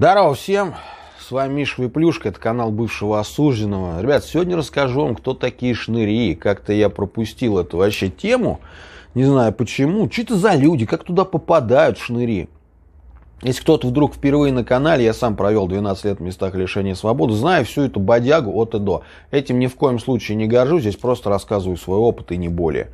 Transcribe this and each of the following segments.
Здорово всем! С вами Миша Виплюшка, это канал бывшего осужденного. Ребят, сегодня расскажу вам, кто такие шныри. Как-то я пропустил эту вообще тему. Не знаю почему. Что это за люди? Как туда попадают шныри? Если кто-то вдруг впервые на канале, я сам провел 12 лет в местах лишения свободы, знаю всю эту бодягу от и до. Этим ни в коем случае не горжусь, здесь просто рассказываю свой опыт и не более.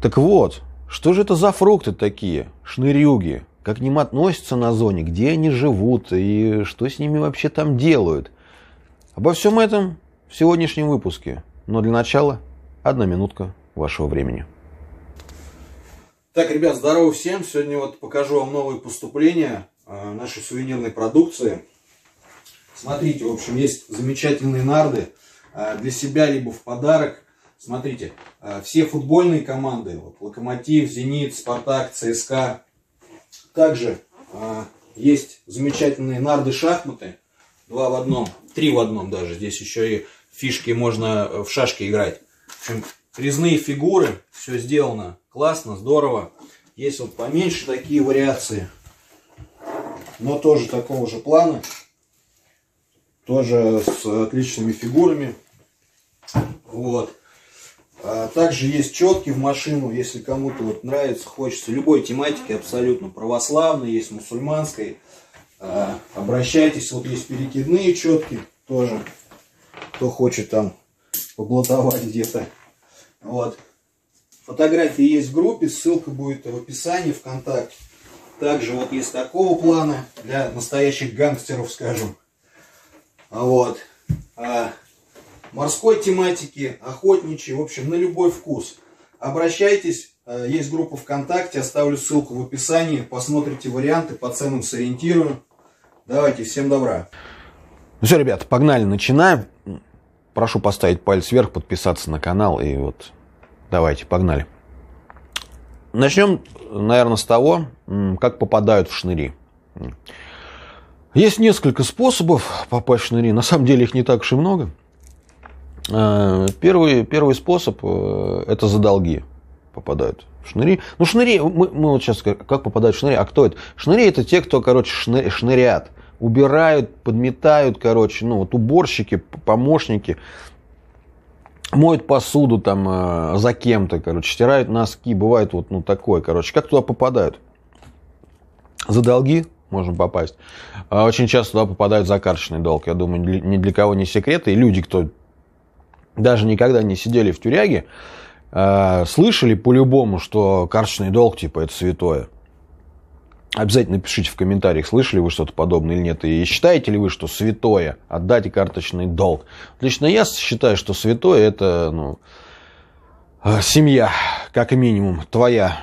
Так вот, что же это за фрукты такие? Шнырюги как к ним относятся на зоне, где они живут и что с ними вообще там делают. Обо всем этом в сегодняшнем выпуске. Но для начала одна минутка вашего времени. Так, ребят, здорово всем. Сегодня вот покажу вам новые поступления э, нашей сувенирной продукции. Смотрите, в общем, есть замечательные нарды э, для себя, либо в подарок. Смотрите, э, все футбольные команды, вот, Локомотив, Зенит, Спартак, ЦСКА, также а, есть замечательные нарды-шахматы. Два в одном, три в одном даже. Здесь еще и фишки можно э, в шашки играть. В общем, резные фигуры. Все сделано классно, здорово. Есть вот поменьше такие вариации. Но тоже такого же плана. Тоже с отличными фигурами. Вот. А, также есть четки в машину, если кому-то вот нравится, хочется любой тематики абсолютно православной, есть мусульманской. А, обращайтесь, вот есть перекидные четки тоже, кто хочет там поблатовать где-то. Вот. Фотографии есть в группе, ссылка будет в описании ВКонтакте. Также вот есть такого плана для настоящих гангстеров, скажем. А вот морской тематики, охотничьей, в общем, на любой вкус. Обращайтесь, э, есть группа ВКонтакте, оставлю ссылку в описании, посмотрите варианты, по ценам сориентирую. Давайте, всем добра. Ну все, ребят, погнали, начинаем. Прошу поставить палец вверх, подписаться на канал и вот давайте, погнали. Начнем, наверное, с того, как попадают в шныри. Есть несколько способов попасть в шныри. На самом деле их не так уж и много. Э, первый, первый способ э, – это за долги попадают. Шныри. Ну, шныри, мы, мы вот сейчас как, как попадают шныри, а кто это? Шныри – это те, кто, короче, шны, шнырят, убирают, подметают, короче, ну, вот уборщики, помощники, моют посуду там э, за кем-то, короче, стирают носки, бывает вот, ну, такое, короче. Как туда попадают? За долги можно попасть. А очень часто туда попадают за карточный долг. Я думаю, ни для кого не секрет. И люди, кто даже никогда не сидели в тюряге, а, слышали по-любому, что карточный долг, типа, это святое. Обязательно пишите в комментариях, слышали вы что-то подобное или нет. И считаете ли вы, что святое отдать карточный долг? Лично я считаю, что святое это ну, а, семья, как минимум, твоя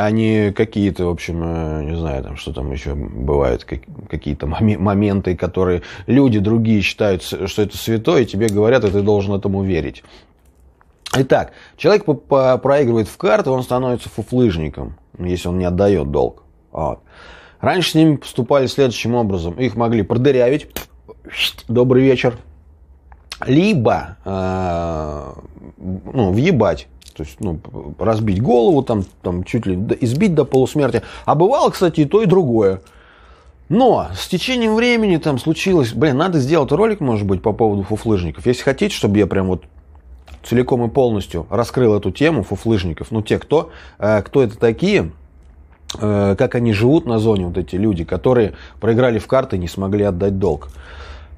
а не какие-то, в общем, э, не знаю, там, что там еще бывает, какие-то моменты, которые люди другие считают, что это святое, и тебе говорят, и ты должен этому верить. Итак, человек проигрывает в карты, он становится фуфлыжником, если он не отдает долг. Вот. Раньше с ним поступали следующим образом. Их могли продырявить. Добрый вечер либо э, ну, въебать. То есть, ну, разбить голову, там, там чуть ли избить до полусмерти. А бывало, кстати, и то, и другое. Но с течением времени там случилось... Блин, надо сделать ролик, может быть, по поводу фуфлыжников. Если хотите, чтобы я прям вот целиком и полностью раскрыл эту тему фуфлыжников. Ну, те, кто, э, кто это такие, э, как они живут на зоне, вот эти люди, которые проиграли в карты и не смогли отдать долг.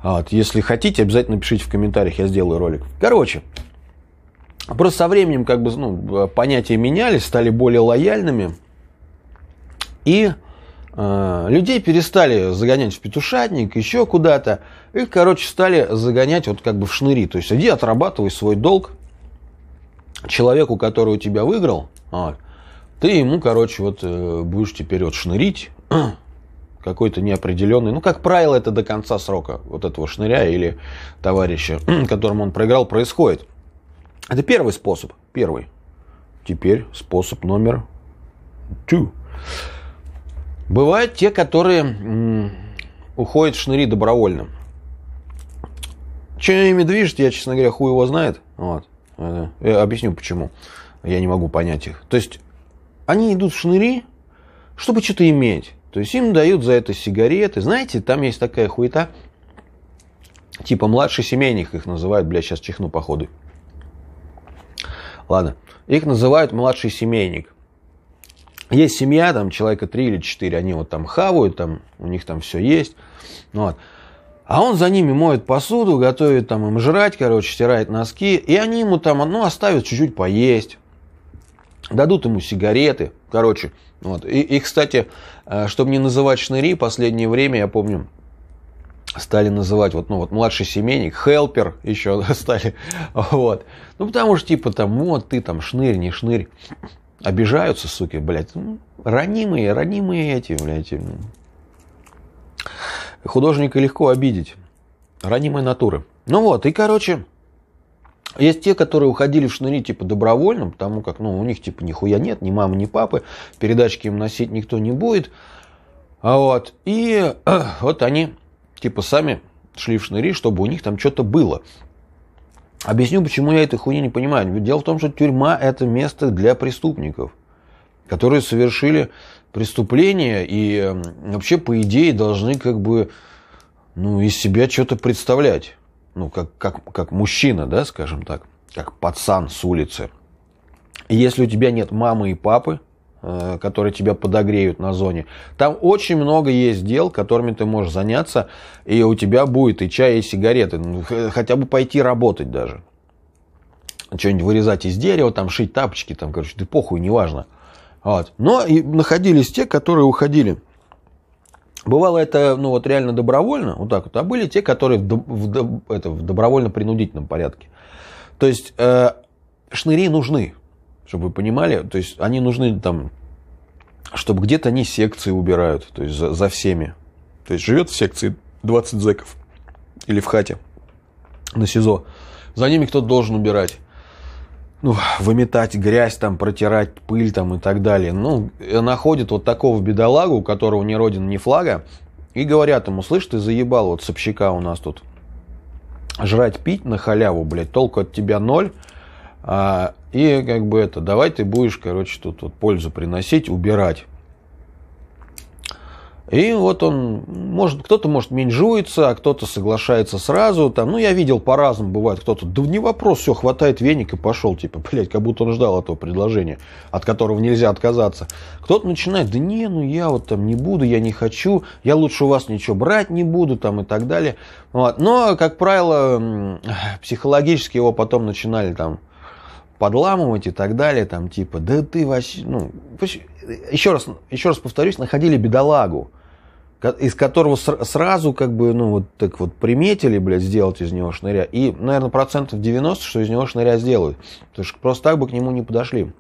А вот, если хотите, обязательно пишите в комментариях, я сделаю ролик. Короче, просто со временем как бы ну, понятия менялись, стали более лояльными. И э, людей перестали загонять в петушатник, еще куда-то. Их, короче, стали загонять вот как бы в шныри. То есть иди отрабатывай свой долг человеку, который у тебя выиграл. Вот, ты ему, короче, вот э, будешь теперь вот шнырить какой-то неопределенный. Ну, как правило, это до конца срока вот этого шныря или товарища, которому он проиграл, происходит. Это первый способ. Первый. Теперь способ номер two. Бывают те, которые м- уходят в шныри добровольно. Чем ими движет, я, честно говоря, хуй его знает. Вот. Э, я объясню, почему. Я не могу понять их. То есть, они идут в шныри, чтобы что-то иметь. То есть им дают за это сигареты. Знаете, там есть такая хуета, типа младший семейник их называют, бля, сейчас чихну походу. Ладно, их называют младший семейник. Есть семья, там человека три или четыре, они вот там хавают, там у них там все есть. Ну вот. А он за ними моет посуду, готовит там им жрать, короче, стирает носки. И они ему там, ну, оставят чуть-чуть поесть. Дадут ему сигареты. Короче, вот. И, и, кстати, э, чтобы не называть шныри, последнее время, я помню, стали называть вот, ну, вот младший семейник, хелпер еще стали, вот. Ну, потому что, типа, там, вот ты там шнырь, не шнырь. Обижаются, суки, блядь. Ну, ранимые, ранимые эти, блядь. Художника легко обидеть. Ранимые натуры. Ну вот, и, короче, есть те, которые уходили в шныри типа добровольно, потому как ну, у них типа нихуя нет, ни мамы, ни папы, передачки им носить никто не будет. А вот. И вот они типа сами шли в шныри, чтобы у них там что-то было. Объясню, почему я этой хуйни не понимаю. Дело в том, что тюрьма – это место для преступников, которые совершили преступление и вообще, по идее, должны как бы ну, из себя что-то представлять ну, как, как, как мужчина, да, скажем так, как пацан с улицы. если у тебя нет мамы и папы, э, которые тебя подогреют на зоне. Там очень много есть дел, которыми ты можешь заняться, и у тебя будет и чай, и сигареты. Ну, хотя бы пойти работать даже. Что-нибудь вырезать из дерева, там шить тапочки, там, короче, ты похуй, неважно. Вот. Но и находились те, которые уходили Бывало это, ну вот реально добровольно, вот так вот, а были те, которые в, в, это, в добровольно-принудительном порядке. То есть э, шныри нужны, чтобы вы понимали, то есть они нужны там, чтобы где-то они секции убирают, то есть за, за всеми. То есть живет в секции 20 зэков или в хате на СИЗО, за ними кто-то должен убирать ну, выметать грязь, там, протирать пыль там, и так далее. Ну, э, находят вот такого бедолагу, у которого ни родина, ни флага, и говорят ему, слышь, ты заебал вот Собчака у нас тут. Жрать, пить на халяву, блядь, толку от тебя ноль. А, и как бы это, давай ты будешь, короче, тут вот пользу приносить, убирать. И вот он, может, кто-то, может, менжуется, а кто-то соглашается сразу. Там, ну, я видел по-разному, бывает кто-то, да не вопрос, все, хватает веник и пошел, типа, блядь, как будто он ждал этого предложения, от которого нельзя отказаться. Кто-то начинает, да не, ну, я вот там не буду, я не хочу, я лучше у вас ничего брать не буду, там, и так далее. Вот. Но, как правило, психологически его потом начинали там подламывать и так далее, там, типа, да ты вообще, ну, еще раз, еще раз повторюсь, находили бедолагу из которого сразу как бы, ну, вот так вот приметили, блядь, сделать из него шныря. И, наверное, процентов 90, что из него шныря сделают. Потому что просто так бы к нему не подошли.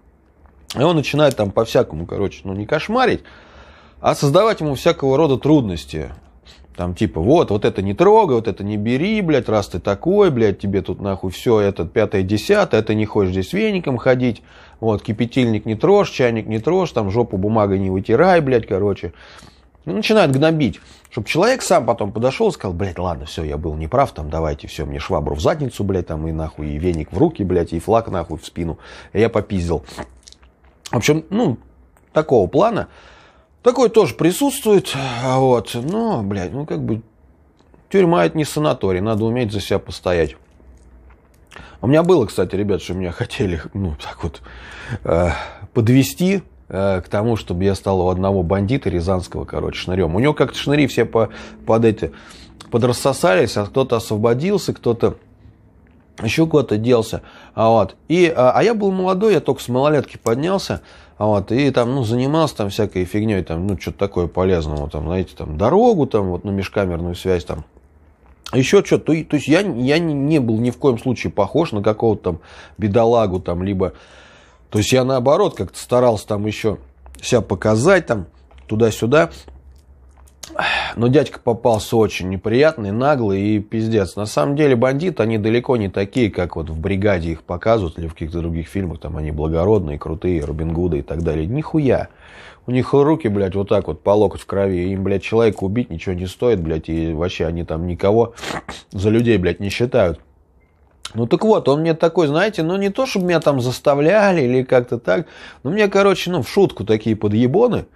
И он начинает там по-всякому, короче, ну, не кошмарить, а создавать ему всякого рода трудности. Там типа, вот, вот это не трогай, вот это не бери, блядь, раз ты такой, блядь, тебе тут нахуй все, это пятое, десятое, это не хочешь здесь веником ходить, вот, кипятильник не трожь, чайник не трожь, там жопу бумагой не вытирай, блядь, короче. И ну, начинают гнобить, чтобы человек сам потом подошел и сказал, блядь, ладно, все, я был неправ, там, давайте, все, мне швабру в задницу, блядь, там, и нахуй, и веник в руки, блядь, и флаг нахуй в спину, и я попиздил. В общем, ну, такого плана. Такое тоже присутствует, а вот, но, блядь, ну, как бы, тюрьма это не санаторий, надо уметь за себя постоять. У меня было, кстати, ребят, что меня хотели, ну, так вот, э, подвести Э, к тому, чтобы я стал у одного бандита рязанского, короче, шнырем. У него как-то шныри все по, под эти подрассосались, а кто-то освободился, кто-то еще куда-то делся. А, вот. и, а, а я был молодой, я только с малолетки поднялся, а, вот, и там, ну, занимался там всякой фигней, там, ну, что-то такое полезного, там, знаете, там, дорогу, там, вот, на межкамерную связь, там, еще что-то. То, то есть я, я не был ни в коем случае похож на какого-то там бедолагу, там, либо то есть я наоборот как-то старался там еще себя показать там туда-сюда. Но дядька попался очень неприятный, наглый и пиздец. На самом деле бандиты, они далеко не такие, как вот в «Бригаде» их показывают или в каких-то других фильмах. Там они благородные, крутые, Робин Гуды и так далее. Нихуя. У них руки, блядь, вот так вот по локоть в крови. Им, блядь, человека убить ничего не стоит, блядь. И вообще они там никого за людей, блядь, не считают. Ну так вот, он мне такой, знаете, ну не то, чтобы меня там заставляли или как-то так, но мне, короче, ну в шутку такие подъебоны,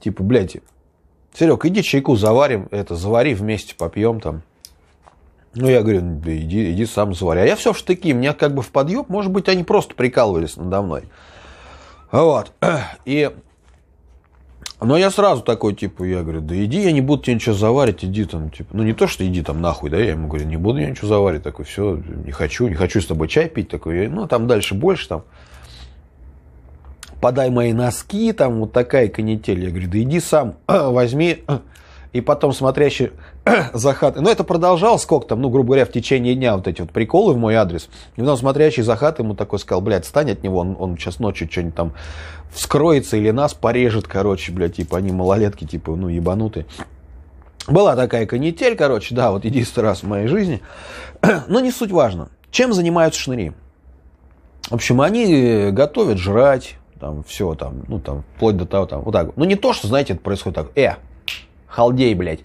типа, блядь, Серег, иди чайку заварим, это, завари вместе, попьем там. Ну, я говорю, иди, иди сам завари. А я все в штыки, меня как бы в подъеб. может быть, они просто прикалывались надо мной. Вот. И но я сразу такой, типа, я говорю, да иди, я не буду тебе ничего заварить, иди там, типа, ну не то, что иди там нахуй, да, я ему говорю, не буду я ничего заварить, такой, все, не хочу, не хочу с тобой чай пить, такой, ну там дальше больше, там, подай мои носки, там вот такая канитель, я говорю, да иди сам, возьми и потом смотрящий за ну это продолжал сколько там, ну грубо говоря, в течение дня вот эти вот приколы в мой адрес, и потом смотрящий за ему такой сказал, блядь, стань от него, он, он сейчас ночью что-нибудь там вскроется или нас порежет, короче, блядь, типа они малолетки, типа, ну ебанутые. Была такая канитель, короче, да, вот единственный раз в моей жизни. Но не суть важно. Чем занимаются шныри? В общем, они готовят жрать, там, все, там, ну, там, вплоть до того, там, вот так. Ну, не то, что, знаете, это происходит так, э, халдей, блядь.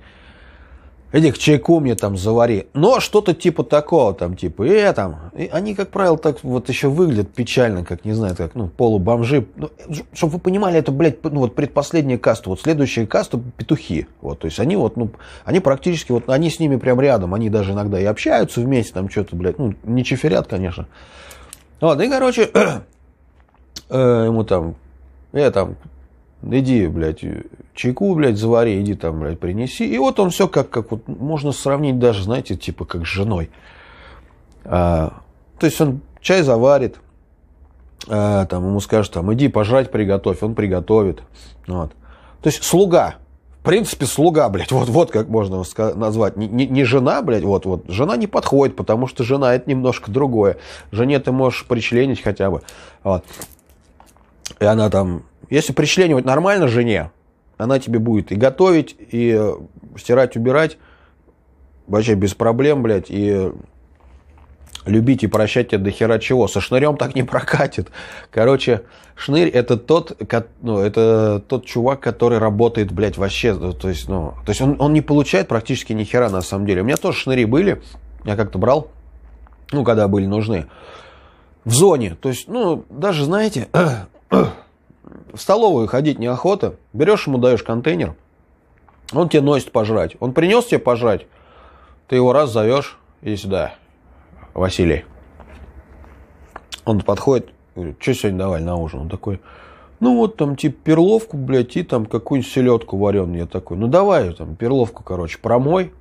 Иди к чайку мне там завари. Но что-то типа такого, там, типа, э, там. И они, как правило, так вот еще выглядят печально, как, не знаю, как, ну, полубомжи. Ну, чтобы вы понимали, это, блядь, ну, вот предпоследняя каста, вот следующая каста – петухи. Вот, то есть они вот, ну, они практически, вот, они с ними прям рядом, они даже иногда и общаются вместе, там, что-то, блядь, ну, не чиферят, конечно. Вот, и, короче, э, ему там, я «Э, там, иди, блядь, чайку, блядь, завари, иди там, блядь, принеси. И вот он все как, как вот, можно сравнить даже, знаете, типа как с женой. А, то есть он чай заварит, а, там ему скажут, там, иди пожрать приготовь, он приготовит. Вот. То есть слуга, в принципе, слуга, блядь, вот, вот как можно назвать. Не, не, не жена, блядь, вот, вот. Жена не подходит, потому что жена это немножко другое. Жене ты можешь причленить хотя бы. Вот. И она там, если причленивать нормально жене, она тебе будет и готовить, и э, стирать, убирать. Вообще без проблем, блядь. И любить и прощать тебя до хера чего. Со шнырем так не прокатит. Короче, шнырь это тот, ну, это тот чувак, который работает, блядь, вообще. Ну, то есть, ну, то есть он, он не получает практически ни хера на самом деле. У меня тоже шныри были. Я как-то брал, ну, когда были нужны. В зоне. То есть, ну, даже, знаете, в столовую ходить неохота, берешь ему, даешь контейнер, он тебе носит пожрать. Он принес тебе пожрать, ты его раз зовешь, иди сюда, Василий. Он подходит, говорит, что сегодня давали на ужин? Он такой, ну вот там типа перловку, блядь, и там какую-нибудь селедку вареную. Я такой, ну давай там перловку, короче, промой,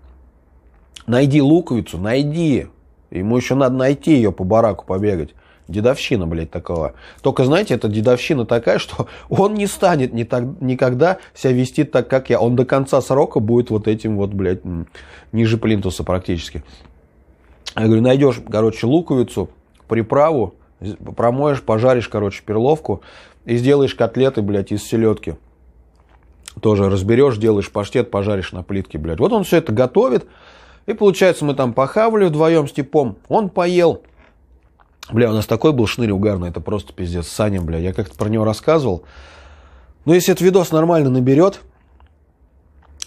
найди луковицу, найди. Ему еще надо найти ее по бараку побегать. Дедовщина, блядь, такого. Только, знаете, эта дедовщина такая, что он не станет ни так, никогда себя вести так, как я. Он до конца срока будет вот этим вот, блядь, ниже плинтуса практически. Я говорю, найдешь, короче, луковицу, приправу, промоешь, пожаришь, короче, перловку и сделаешь котлеты, блядь, из селедки. Тоже разберешь, делаешь паштет, пожаришь на плитке, блядь. Вот он все это готовит. И получается, мы там похавали вдвоем с типом. Он поел, Бля, у нас такой был шнырь угарный, это просто пиздец. Саня, бля, я как-то про него рассказывал. Но ну, если этот видос нормально наберет,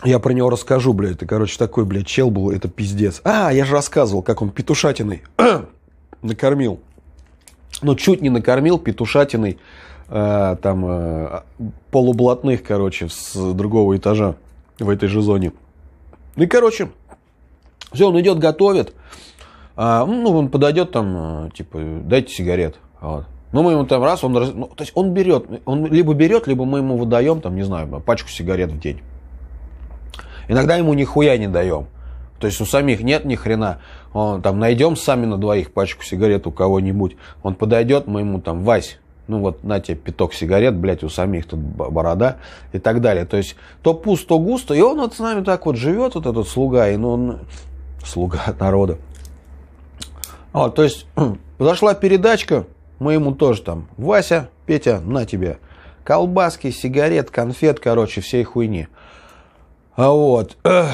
я про него расскажу, бля. Это, короче, такой, бля, чел был, это пиздец. А, я же рассказывал, как он петушатиной накормил. Ну, чуть не накормил петушатиной э, там э, полублатных, короче, с другого этажа в этой же зоне. Ну и, короче, все, он идет, готовит. А, ну, он подойдет там, э, типа, дайте сигарет. Вот. Ну, мы ему там раз, он, ну, то есть он берет, он либо берет, либо мы ему выдаем, там, не знаю, пачку сигарет в день. Иногда ему нихуя не даем. То есть у самих нет ни хрена. Он, там найдем сами на двоих пачку сигарет у кого-нибудь. Он подойдет, мы ему там, Вась, ну вот на тебе пяток сигарет, блядь, у самих тут борода и так далее. То есть то пусто, то густо. И он вот с нами так вот живет, вот этот слуга, и ну он слуга народа. А, то есть зашла передачка, мы ему тоже там, Вася, Петя, на тебе. Колбаски, сигарет, конфет, короче, всей хуйни. А вот. Э,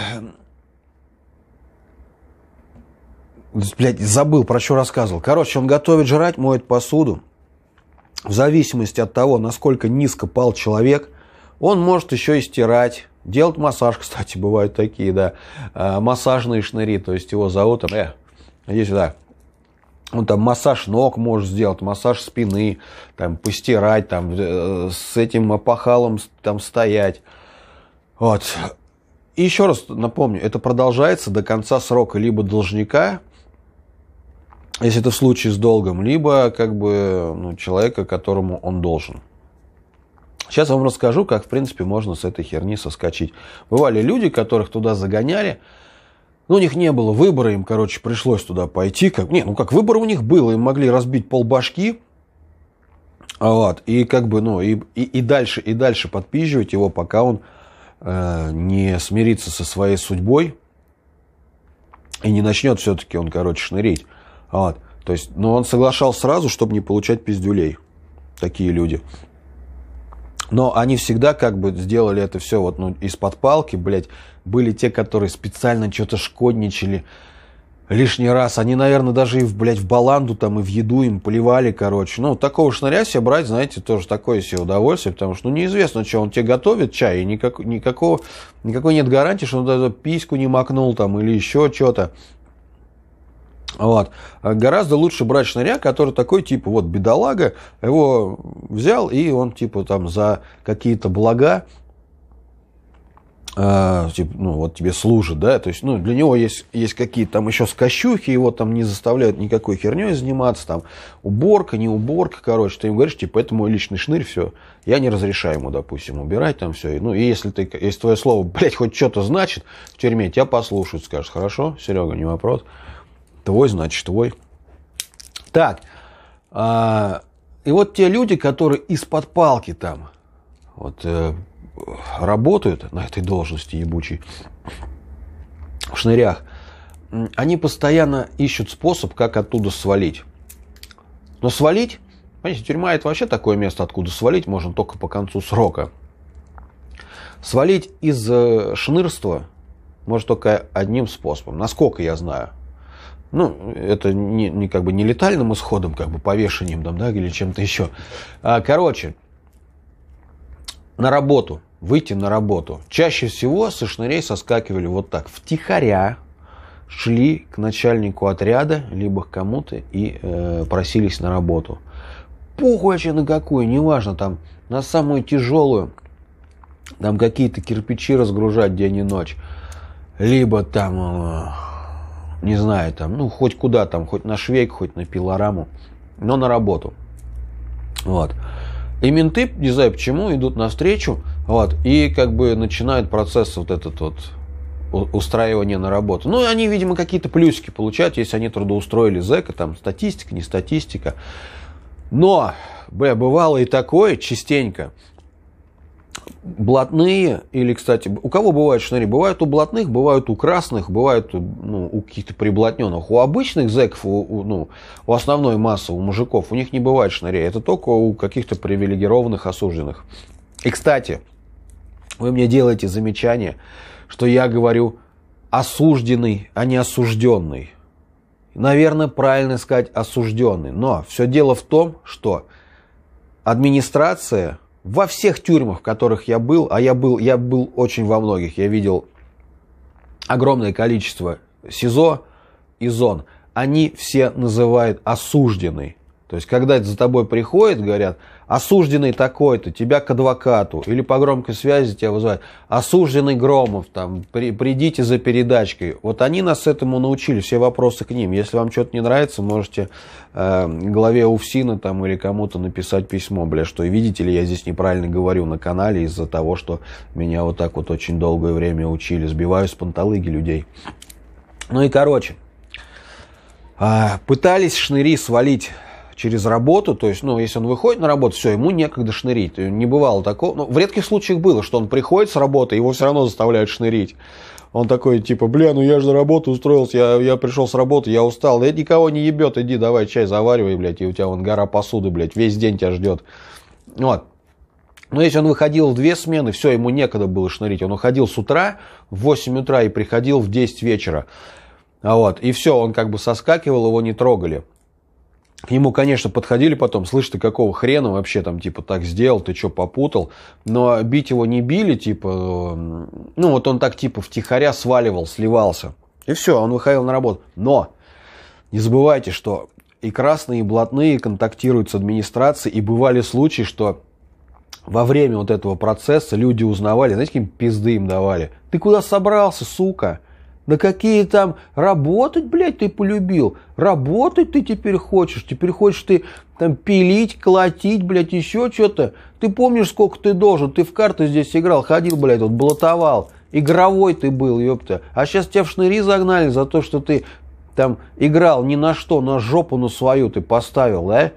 Блять, забыл, про что рассказывал. Короче, он готовит жрать, моет посуду. В зависимости от того, насколько низко пал человек, он может еще и стирать. Делать массаж, кстати, бывают такие, да. Э, массажные шныри, то есть его зовут, там, э, иди сюда, он там массаж ног может сделать, массаж спины, там постирать, там э, с этим опахалом там стоять. Вот. И еще раз напомню, это продолжается до конца срока либо должника, если это в случае с долгом, либо как бы ну, человека, которому он должен. Сейчас вам расскажу, как, в принципе, можно с этой херни соскочить. Бывали люди, которых туда загоняли, но ну, у них не было выбора, им, короче, пришлось туда пойти. Как, не, ну как выбор у них был, им могли разбить полбашки. А вот, и как бы, ну, и, и, и дальше, и дальше подпизживать его, пока он э, не смирится со своей судьбой и не начнет все-таки он, короче, шнырить. А вот. То есть, но он соглашал сразу, чтобы не получать пиздюлей. Такие люди. Но они всегда как бы сделали это все вот ну, из-под палки, блядь. Были те, которые специально что-то шкодничали лишний раз. Они, наверное, даже и, в, блядь, в баланду там и в еду им поливали, короче. Ну, такого шныря себе брать, знаете, тоже такое себе удовольствие, потому что, ну, неизвестно, что он тебе готовит чай, и никак, никакого, никакой нет гарантии, что он даже письку не макнул там или еще что-то. Вот. Гораздо лучше брать шныря, который такой, типа, вот бедолага, его взял, и он, типа, там за какие-то блага, э, типа, ну, вот тебе служит, да, то есть, ну, для него есть, есть какие-то там еще скощухи, его там не заставляют никакой херней заниматься, там, уборка, не уборка, короче, ты им говоришь, типа, это мой личный шнырь, все, я не разрешаю ему, допустим, убирать там все, ну, и если ты, если твое слово, блядь, хоть что-то значит в тюрьме, тебя послушают, скажут, хорошо, Серега, не вопрос, Твой, значит, твой. Так. А, и вот те люди, которые из-под палки там вот, э, работают на этой должности ебучей, в шнырях, они постоянно ищут способ, как оттуда свалить. Но свалить, понимаете, тюрьма это вообще такое место, откуда свалить можно только по концу срока. Свалить из э, шнырства можно только одним способом, насколько я знаю – ну, это не, не как бы не летальным исходом, как бы повешением там, да, или чем-то еще. А, короче, на работу, выйти на работу. Чаще всего со шнырей соскакивали вот так, втихаря, шли к начальнику отряда, либо к кому-то и э, просились на работу. Похуй вообще на какую, неважно, там, на самую тяжелую, там какие-то кирпичи разгружать день и ночь, либо там... Э, не знаю, там, ну, хоть куда там, хоть на Швейк, хоть на Пилораму, но на работу. Вот. И менты, не знаю почему, идут навстречу, вот, и как бы начинают процесс вот этот вот устраивания на работу. Ну, и они, видимо, какие-то плюсики получают, если они трудоустроили зэка, там, статистика, не статистика. Но, бля, бывало и такое частенько, блатные, или, кстати, у кого бывают шныри? Бывают у блатных, бывают у красных, бывают ну, у каких-то приблотненных. У обычных зэков, у, у, ну, у основной массы, у мужиков, у них не бывает шнырей. Это только у каких-то привилегированных осужденных. И, кстати, вы мне делаете замечание, что я говорю осужденный, а не осужденный. Наверное, правильно сказать осужденный. Но все дело в том, что администрация – во всех тюрьмах, в которых я был, а я был, я был очень во многих, я видел огромное количество СИЗО и зон, они все называют осужденный. То есть, когда за тобой приходят, говорят, осужденный такой-то, тебя к адвокату, или по громкой связи тебя вызывают, осужденный Громов, там, при, придите за передачкой. Вот они нас этому научили, все вопросы к ним. Если вам что-то не нравится, можете э, главе УФСИНа там или кому-то написать письмо, бля, что видите ли, я здесь неправильно говорю на канале из-за того, что меня вот так вот очень долгое время учили, сбиваю с панталыги людей. Ну и короче, э, пытались шныри свалить через работу, то есть, ну, если он выходит на работу, все, ему некогда шнырить. Не бывало такого. Ну, в редких случаях было, что он приходит с работы, его все равно заставляют шнырить. Он такой, типа, бля, ну я же на работу устроился, я, я пришел с работы, я устал. я никого не ебет, иди, давай чай заваривай, блядь, и у тебя вон гора посуды, блядь, весь день тебя ждет. Вот. Но если он выходил в две смены, все, ему некогда было шнырить. Он уходил с утра в 8 утра и приходил в 10 вечера. А вот, и все, он как бы соскакивал, его не трогали. К нему, конечно, подходили потом, слышь, ты какого хрена вообще там, типа, так сделал, ты что, попутал? Но бить его не били, типа, эм, ну, вот он так, типа, втихаря сваливал, сливался. И все, он выходил на работу. Но не забывайте, что и красные, и блатные контактируют с администрацией, и бывали случаи, что во время вот этого процесса люди узнавали, знаете, каким пизды им давали. Ты куда собрался, сука? На какие там работать, блядь, ты полюбил? Работать ты теперь хочешь? Теперь хочешь ты там пилить, колотить, блядь, еще что-то? Ты помнишь, сколько ты должен? Ты в карты здесь играл, ходил, блядь, вот блатовал. Игровой ты был, ёпта. А сейчас тебя в шныри загнали за то, что ты там играл ни на что, на жопу на свою ты поставил, да?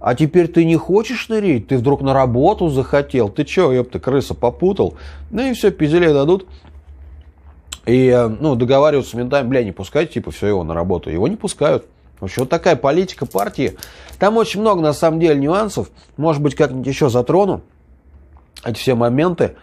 А теперь ты не хочешь нырить, ты вдруг на работу захотел. Ты чё, ёпта, крыса попутал? Ну и все, пизделей дадут. И э, ну, договариваются с ментами, бля, не пускать, типа, все, его на работу. Его не пускают. В общем, вот такая политика партии. Там очень много, на самом деле, нюансов. Может быть, как-нибудь еще затрону эти все моменты.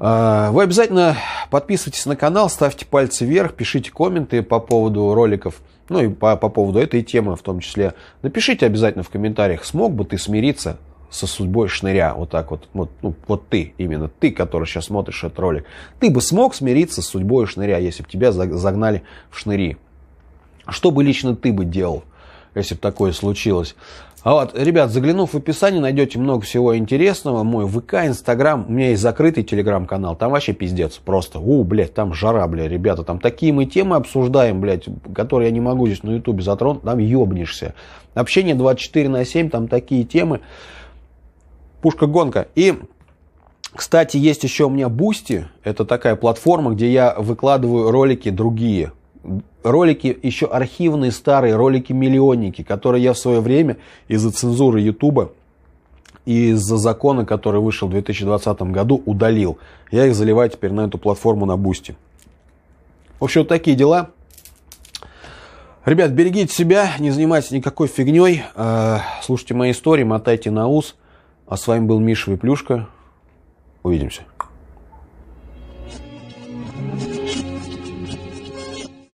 Э, вы обязательно подписывайтесь на канал, ставьте пальцы вверх, пишите комменты по поводу роликов, ну и по, по поводу этой темы в том числе. Напишите обязательно в комментариях, смог бы ты смириться со судьбой шныря, вот так вот, вот, ну, вот ты, именно ты, который сейчас смотришь этот ролик, ты бы смог смириться с судьбой шныря, если бы тебя загнали в шныри? Что бы лично ты бы делал, если бы такое случилось? А вот, ребят, заглянув в описание, найдете много всего интересного. Мой ВК, Инстаграм, у меня есть закрытый Телеграм-канал, там вообще пиздец просто. У, блядь, там жара, блядь, ребята, там такие мы темы обсуждаем, блядь, которые я не могу здесь на Ютубе затронуть, там ёбнешься. Общение 24 на 7, там такие темы пушка-гонка. И кстати, есть еще у меня Бусти, Это такая платформа, где я выкладываю ролики другие. Ролики еще архивные, старые, ролики-миллионники, которые я в свое время из-за цензуры Ютуба и из-за закона, который вышел в 2020 году, удалил. Я их заливаю теперь на эту платформу на Бусти. В общем, вот такие дела. Ребят, берегите себя, не занимайтесь никакой фигней. Э, слушайте мои истории, мотайте на ус. А с вами был Миша Виплюшка. Увидимся.